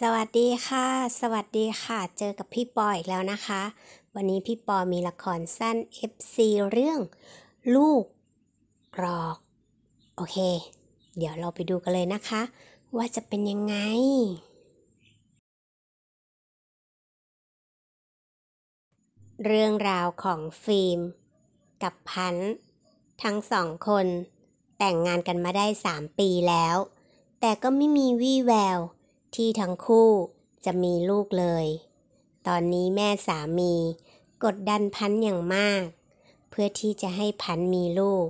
สวัสดีค่ะ สวัสดีค่ะ เจอกับพี่ปออีกแล้วนะคะ วันนี้พี่ปอมีละครสั้น FC เรื่อง ลูกกรอก โอเค เดี๋ยวเราไปดูกันเลยนะคะ ว่าจะเป็นยังไง เรื่องราวของฟิล์มกับพันทั้งสองคนแต่งงานกันมาได้ 3 ปีแล้ว แต่ก็ไม่มีวี่แววที่ทั้งคู่จะมีลูกเลย ตอนนี้แม่สามี กดดันพันอย่างมาก เพื่อที่จะให้พันมีลูก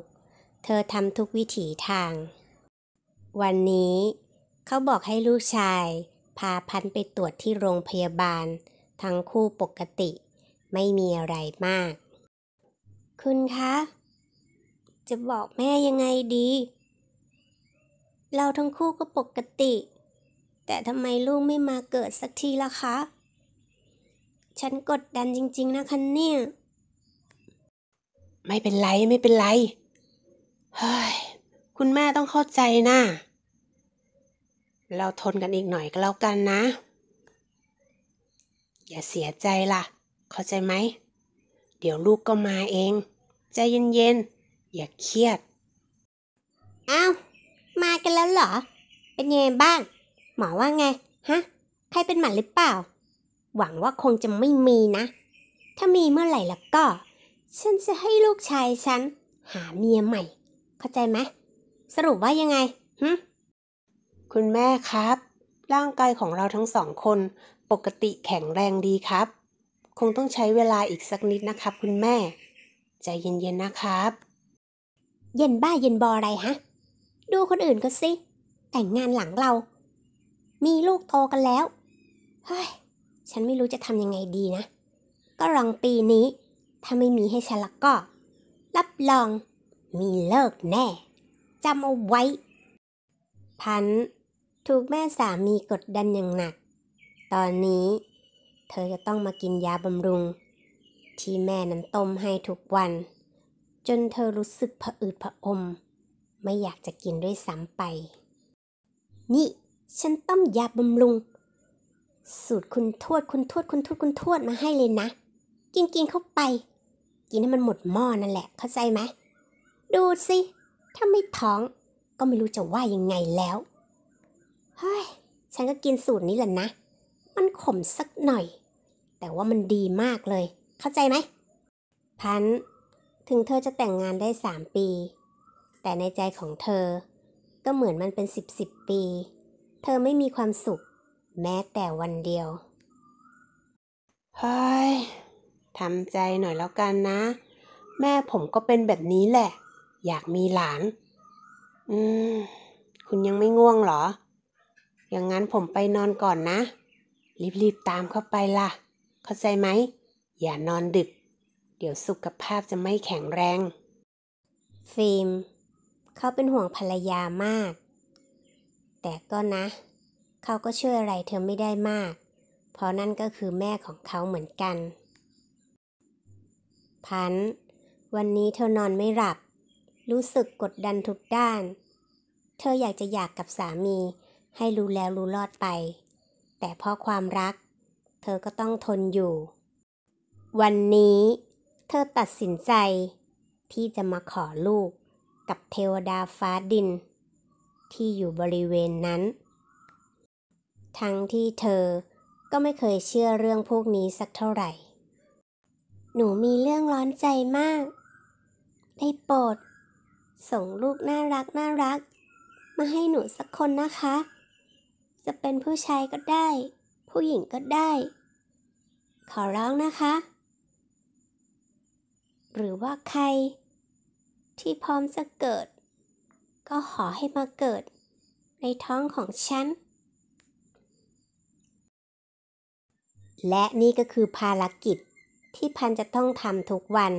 เธอทำทุกวิถีทาง วันนี้เขาบอกให้ลูกชาย พาพันไปตรวจที่โรงพยาบาล ทั้งคู่ปกติไม่มีอะไรมาก คุณคะ จะบอกแม่ยังไงดี เราทั้งคู่ก็ปกติแต่ทำไมลูกไม่มาเกิดสักทีล่ะคะ ฉันกดดันจริงๆนะคะเนี่ยไม่เป็นไรไม่เป็นไร เฮ้ย คุณแม่ต้องเข้าใจนะ เราทนกันอีกหน่อยก็แล้วกันนะ อย่าเสียใจล่ะ เข้าใจไหม เดี๋ยวลูกก็มาเอง ใจเย็นๆ อย่าเครียด อ้าวมากันแล้วเหรอ เป็นยังไงบ้างหมอว่าไง ฮะ ใครเป็นหมันหรือเปล่า หวังว่าคงจะไม่มีนะ ถ้ามีเมื่อไหร่แล้วก็ ฉันจะให้ลูกชายฉัน หาเมียใหม่ เข้าใจไหม สรุปว่ายังไง ฮึคุณแม่ครับ ร่างกายของเราทั้งสองคนปกติแข็งแรงดีครับ คงต้องใช้เวลาอีกสักนิดนะครับ คุณแม่ ใจเย็นๆนะครับ เย็นบ้าเย็นบออะไรฮะ ดูคนอื่นก็สิ แต่งงานหลังเรามีลูกโตกันแล้ว เฮ้ย ฉันไม่รู้จะทำยังไงดีนะ ก็ลองปีนี้ ถ้าไม่มีให้ฉันละก็ รับรองมีเลิกแน่จำเอาไว้พันถูกแม่สามีกดดันอย่างหนัก ตอนนี้เธอจะต้องมากินยาบำรุง ที่แม่นั้นต้มให้ทุกวัน จนเธอรู้สึกผะอืดผะอม ไม่อยากจะกินด้วยซ้ำไป นี่ฉันต้มยาบำรุง สูตรคุณทวดคุณทวดคุณทวดคุณทวดมาให้เลยนะกินกินเข้าไป กินให้มันหมดหม้อนั่นแหละเข้าใจไหมดูสิถ้าไม่ท้อง ก็ไม่รู้จะว่ายังไงแล้วเฮ้ย ฉันก็กินสูตรนี้แหละนะ มันขมสักหน่อย แต่ว่ามันดีมากเลย เข้าใจไหม พันถึงเธอจะแต่งงานได้สามปี แต่ในใจของเธอก็เหมือนมันเป็นสิบสิบปีเธอไม่มีความสุข แม้แต่วันเดียว เฮ้ย ทำใจหน่อยแล้วกันนะ แม่ผมก็เป็นแบบนี้แหละ อยากมีหลาน อืม คุณยังไม่ง่วงหรอ อย่างนั้นผมไปนอนก่อนนะ รีบๆตามเข้าไปล่ะ เข้าใจไหม อย่านอนดึก เดี๋ยวสุขภาพจะไม่แข็งแรงฟิล์มเขาเป็นห่วงภรรยามากแต่ก็นะ เขาก็ช่วยอะไรเธอไม่ได้มาก เพราะนั่นก็คือแม่ของเขาเหมือนกัน พัน วันนี้เธอนอนไม่หลับ รู้สึกกดดันทุกด้าน เธออยากจะอยากกับสามีให้รู้แล้วรู้รอดไป แต่เพราะความรัก เธอก็ต้องทนอยู่ วันนี้เธอตัดสินใจ ที่จะมาขอลูกกับเทวดาฟ้าดินที่อยู่บริเวณนั้น ทั้งที่เธอก็ไม่เคยเชื่อเรื่องพวกนี้สักเท่าไหร่ หนูมีเรื่องร้อนใจมาก ได้โปรด ส่งลูกน่ารักน่ารัก มาให้หนูสักคนนะคะ จะเป็นผู้ชายก็ได้ ผู้หญิงก็ได้ ขอร้องนะคะ หรือว่าใคร ที่พร้อมจะเกิดก็ขอให้มาเกิดในท้องของฉัน และนี่ก็คือภารกิจที่พันจะต้องทำทุกวัน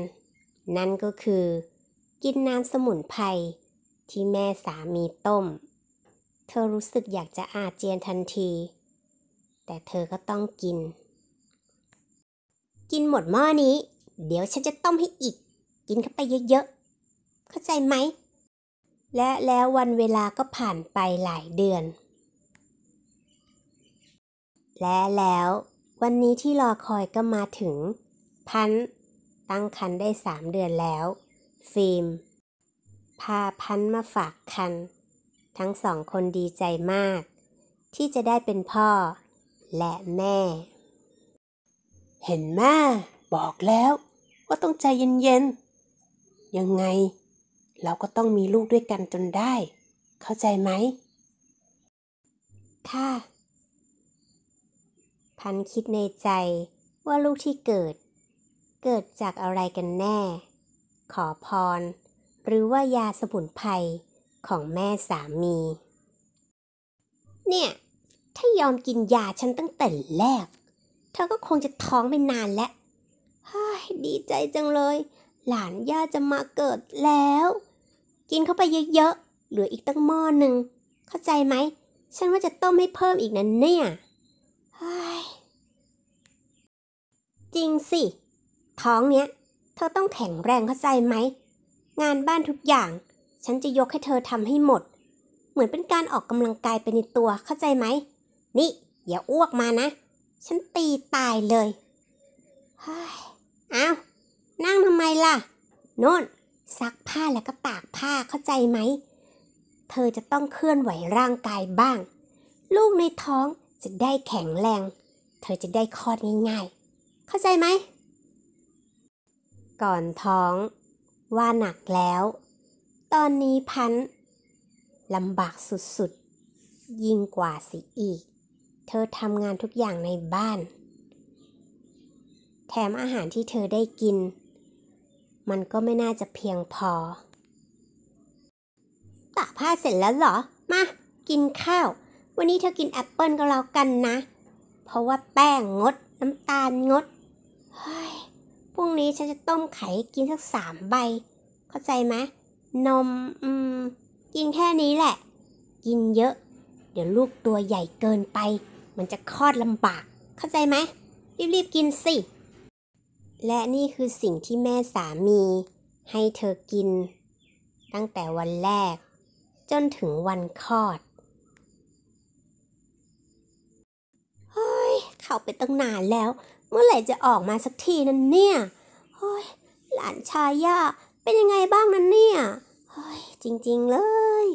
นั่นก็คือกินน้ำสมุนไพรที่แม่สามีต้ม เธอรู้สึกอยากจะอาเจียนทันที แต่เธอก็ต้องกิน กินหมดหม้อนี้ เดี๋ยวฉันจะต้มให้อีก กินเข้าไปเยอะๆ เข้าใจไหมและแล้ววันเวลาก็ผ่านไปหลายเดือน และแล้ววันนี้ที่รอคอยก็มาถึง พันตั้งคันได้สามเดือนแล้ว ฟิล์มพาพันมาฝากคัน ทั้งสองคนดีใจมาก ที่จะได้เป็นพ่อ และแม่ เห็นแม่บอกแล้วว่าต้องใจเย็นๆยังไงเราก็ต้องมีลูกด้วยกันจนได้ เข้าใจไหมค่ะ พันคิดในใจว่าลูกที่เกิด เกิดจากอะไรกันแน่ ขอพรหรือว่ายาสมุนไพรของแม่สามี เนี่ย ถ้ายอมกินยาฉันตั้งแต่แรก เธอก็คงจะท้องไปนานแล้วดีใจจังเลย หลานย่าจะมาเกิดแล้วกินเข้าไปเยอะๆ เหลืออีกตั้งหม้อหนึ่ง เข้าใจไหม ฉันว่าจะต้มให้เพิ่มอีกนั้นเนี่ยจริงสิ ท้องเนี้ยเธอต้องแข็งแรงเข้าใจไหม งานบ้านทุกอย่าง ฉันจะยกให้เธอทำให้หมด เหมือนเป็นการออกกำลังกายไปในตัวเข้าใจไหม นี่ อย่าอ้วกมานะ ฉันตีตายเลยเฮ้ยอ้าวนั่งทำไมล่ะโน่นซักผ้าแล้วก็ตากผ้าเข้าใจไหม เธอจะต้องเคลื่อนไหวร่างกายบ้าง ลูกในท้องจะได้แข็งแรง เธอจะได้คลอดง่าย ๆ เข้าใจไหม ก่อนท้องว่าหนักแล้ว ตอนนี้พันลำบากสุดๆ ยิ่งกว่าสิอีก เธอทำงานทุกอย่างในบ้าน แถมอาหารที่เธอได้กินมันก็ไม่น่าจะเพียงพอตากผ้าเสร็จแล้วเหรอ มากินข้าว วันนี้เธอกินแอปเปิลก็แล้วกันนะ เพราะว่าแป้งงด น้ำตาลงด เฮ้ย พรุ่งนี้ฉันจะต้มไข่กินสักสามใบ เข้าใจไหม นม อืม กินแค่นี้แหละ กินเยอะ เดี๋ยวลูกตัวใหญ่เกินไป มันจะคลอดลำบาก เข้าใจไหม รีบๆกินสิและนี่คือสิ่งที่แม่สามี ให้เธอกิน ตั้งแต่วันแรก จนถึงวันคลอด เฮ้ย เข้าไปตั้งนานแล้ว เมื่อไหร่จะออกมาสักทีนั่นเนี่ย เฮ้ย หลานชายย่าเป็นยังไงบ้างนั่นเนี่ย เฮ้ยจริงๆเลย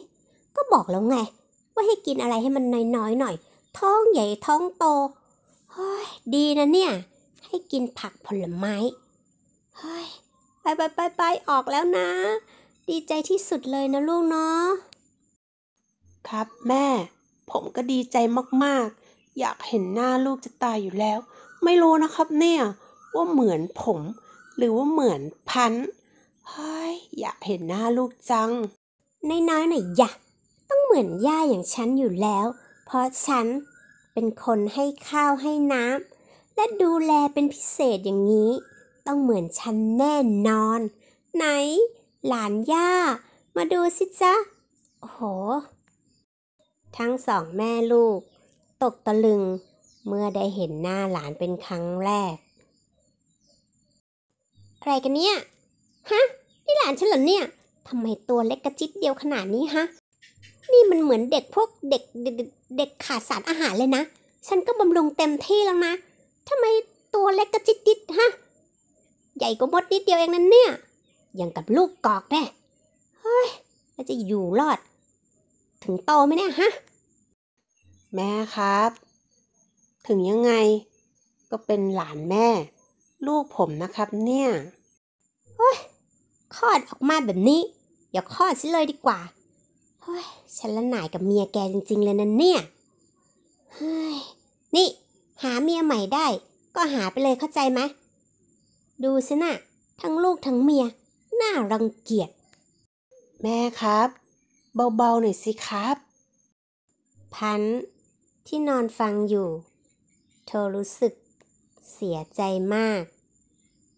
ก็บอกแล้วไง ว่าให้กินอะไรให้มันน้อยๆหน่อย ท้องใหญ่ท้องโต เฮ้ย ดีนะเนี่ยให้กินผักผลไม้ เฮ้ย ไปไปไปไปออกแล้วนะ ดีใจที่สุดเลยนะลูกเนาะ ครับแม่ ผมก็ดีใจมาก ๆ อยากเห็นหน้าลูกจะตายอยู่แล้ว ไม่รู้นะครับเนี่ย ว่าเหมือนผม หรือว่าเหมือนพันเฮ้ย อยากเห็นหน้าลูกจังน้อยๆหน่อยอยะต้องเหมือนย่าอย่างฉันอยู่แล้ว เพราะฉันเป็นคนให้ข้าวให้น้ำและดูแลเป็นพิเศษอย่างนี้ ต้องเหมือนฉันแน่นอน ไหน หลานย่า มาดูสิจ๊ะ โอ้โห ทั้งสองแม่ลูก ตกตะลึงเมื่อได้เห็นหน้าหลานเป็นครั้งแรกอะไรกันเนี่ยฮะ นี่หลานฉันเหรอเนี่ยทำไมตัวเล็กกระจิตเดียวขนาดนี้ฮะ นี่มันเหมือนเด็กพวก เด็กเด็กขาดสารอาหารเลยนะ ฉันก็บำรุงเต็มที่แล้วนะทำไมตัวเล็กกระจิตดิดฮะ ใหญ่กว่ามดนิดเดียวเองนั่นเนี่ย ยังกับลูกกอกแน่เฮ้ยแล้วจะอยู่รอด ถึงโตไหมเนี่ยฮะ แม่ครับ ถึงยังไงก็เป็นหลานแม่ ลูกผมนะครับเนี่ยเฮ้ยคลอดออกมาแบบนี้ อย่าคลอดซิเลยดีกว่าเฮ้ยฉันละหน่ายกับเมียแกจริงๆ เลยนั่นเนี่ยเฮ้ยนี่หาเมียใหม่ได้ก็หาไปเลยเข้าใจไหม ดูสินะ่ะทั้งลูกทั้งเมียน่ารังเกียจ แม่ครับ เบาๆหน่อยสิครับ พันที่นอนฟังอยู่ เธอรู้สึกเสียใจมาก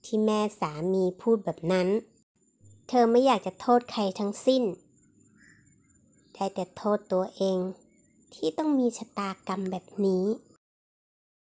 ที่แม่สามีพูดแบบนั้น เธอไม่อยากจะโทษใครทั้งสิ้นได้แต่โทษตัวเอง ที่ต้องมีชะตากรรมแบบนี้